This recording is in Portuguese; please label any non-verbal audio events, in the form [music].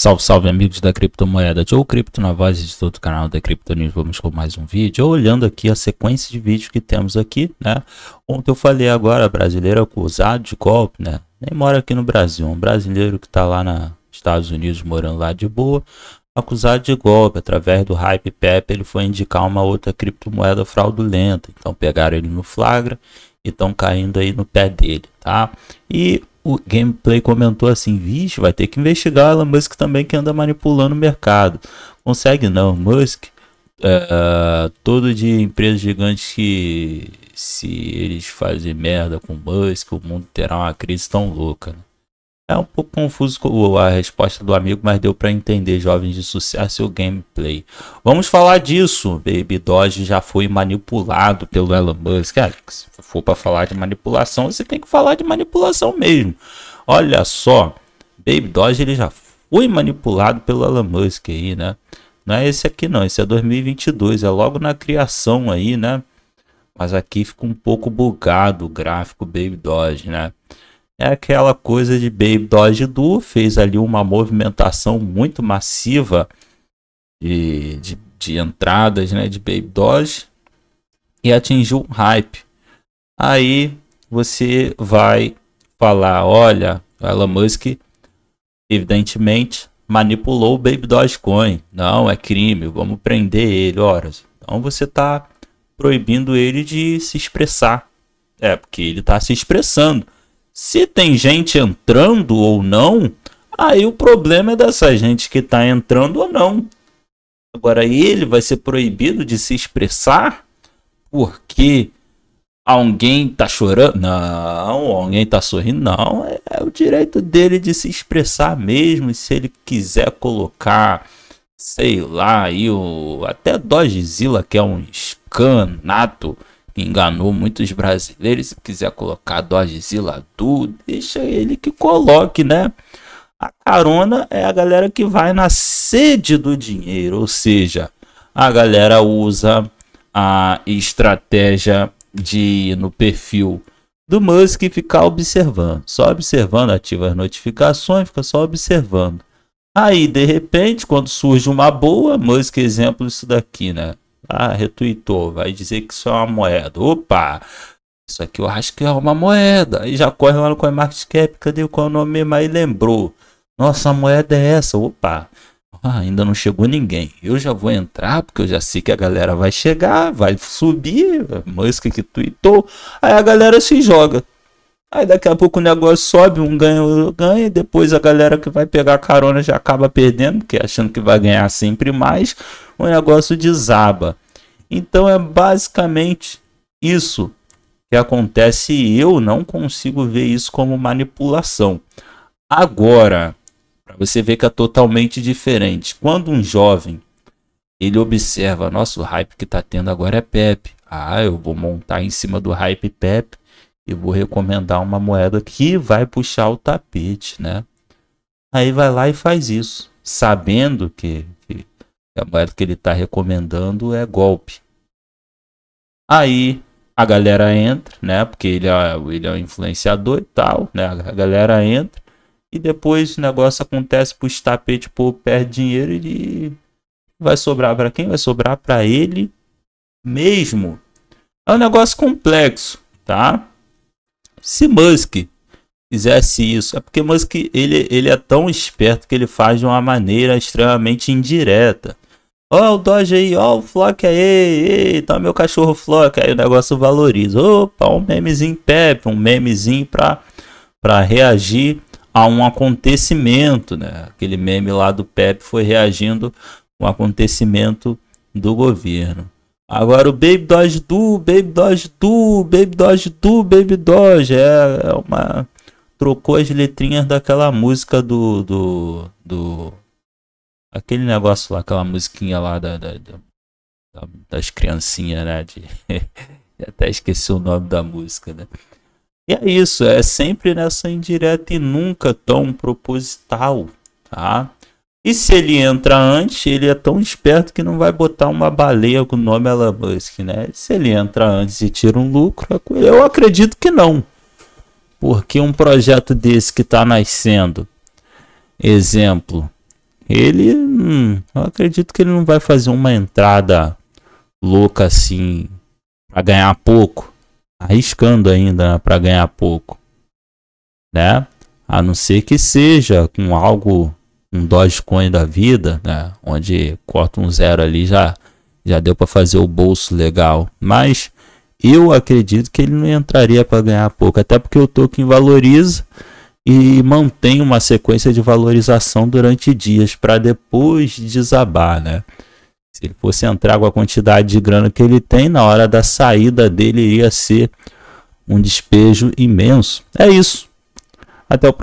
Salve, salve amigos da criptomoeda, ou Cripto na voz de todo o canal da Cripto News, vamos com mais um vídeo, olhando aqui a sequência de vídeos que temos aqui, né, ontem eu falei agora, brasileiro acusado de golpe, né, nem mora aqui no Brasil, um brasileiro que está lá nos Estados Unidos morando lá de boa, acusado de golpe, através do Hype Pep ele foi indicar uma outra criptomoeda fraudulenta, então pegaram ele no flagra e estão caindo aí no pé dele, tá, e o Gameplay comentou assim: Vixe, vai ter que investigar Elon Musk também que anda manipulando o mercado. Consegue não, Musk. É, todo de empresas gigantes que se eles fazem merda com Musk, o mundo terá uma crise tão louca. Né? É um pouco confuso a resposta do amigo, mas deu para entender, jovens de sucesso e o gameplay. Vamos falar disso. Baby Doge já foi manipulado pelo Elon Musk. Cara, ah, se for para falar de manipulação, você tem que falar de manipulação mesmo. Olha só, Baby Doge ele já foi manipulado pelo Elon Musk aí, né? Não é esse aqui não, esse é 2022, é logo na criação aí, né? Mas aqui fica um pouco bugado o gráfico Baby Doge, né? é aquela coisa de Baby Dodge do fez ali uma movimentação muito massiva de, de, de entradas né, de Baby Dodge e atingiu um hype. Aí você vai falar, olha, Elon Musk evidentemente manipulou o Baby Dogecoin. Não, é crime, vamos prender ele, ora Então você está proibindo ele de se expressar. É, porque ele está se expressando se tem gente entrando ou não, aí o problema é dessa gente que está entrando ou não. Agora ele vai ser proibido de se expressar porque alguém está chorando? Não, alguém está sorrindo? Não, é, é o direito dele de se expressar mesmo. E se ele quiser colocar sei lá, aí o até Dogezilla que é um escanato enganou muitos brasileiros. Se quiser colocar Dodgezilla Du, deixa ele que coloque, né? A carona é a galera que vai na sede do dinheiro, ou seja, a galera usa a estratégia de ir no perfil do Musk e ficar observando, só observando, ativa as notificações, fica só observando. Aí, de repente, quando surge uma boa, Musk exemplo isso daqui, né? Ah, retweetou, vai dizer que isso é uma moeda. Opa! Isso aqui eu acho que é uma moeda. Aí já corre lá no CoinMarketCap, cadê qual é o nome mas lembrou. Nossa, a moeda é essa, opa. Ah, ainda não chegou ninguém. Eu já vou entrar, porque eu já sei que a galera vai chegar, vai subir. música que tweetou. Aí a galera se joga. Aí daqui a pouco o negócio sobe, um ganha, outro ganha, e depois a galera que vai pegar a carona já acaba perdendo, porque achando que vai ganhar sempre mais, o negócio desaba. Então é basicamente isso que acontece e eu não consigo ver isso como manipulação. Agora, para você ver que é totalmente diferente. Quando um jovem ele observa, nosso hype que está tendo agora é Pepe. Ah, eu vou montar em cima do hype Pepe e vou recomendar uma moeda que vai puxar o tapete, né? Aí vai lá e faz isso, sabendo que, que a moeda que ele está recomendando é golpe. Aí a galera entra, né? Porque ele é, ele é um influenciador e tal, né? A galera entra e depois o negócio acontece para tapete, tapetes, pô, perde dinheiro e vai sobrar para quem? Vai sobrar para ele mesmo. É um negócio complexo, tá? se Musk fizesse isso, é porque Musk ele, ele é tão esperto que ele faz de uma maneira extremamente indireta. Ó, oh, o Doge aí, ó, oh, o Flock aí, ei, tá meu cachorro Flock, aí o negócio valoriza. Opa, um memezinho Pepe, um memezinho pra, pra reagir a um acontecimento, né? Aquele meme lá do Pepe foi reagindo um acontecimento do governo. Agora o Baby Dodge do, Baby Dodge do, Baby Dodge do, Baby Dodge. É, é uma. Trocou as letrinhas daquela música do. do. do aquele negócio lá, aquela musiquinha lá da, da, da das criancinhas, né? De, [laughs] até esqueci o nome da música, né? E é isso, é sempre nessa indireta e nunca tão proposital, tá? E se ele entra antes, ele é tão esperto que não vai botar uma baleia com o nome Elon Musk, né? Se ele entra antes e tira um lucro, é eu acredito que não. Porque um projeto desse que está nascendo, exemplo, ele, hum, eu acredito que ele não vai fazer uma entrada louca assim para ganhar pouco, arriscando ainda né, para ganhar pouco, né? A não ser que seja com algo um Dogecoin da vida, né? Onde corta um zero ali já já deu para fazer o bolso legal. Mas eu acredito que ele não entraria para ganhar pouco, até porque o token valoriza e mantém uma sequência de valorização durante dias para depois desabar, né? Se ele fosse entrar com a quantidade de grana que ele tem, na hora da saída dele iria ser um despejo imenso. É isso. Até o próximo.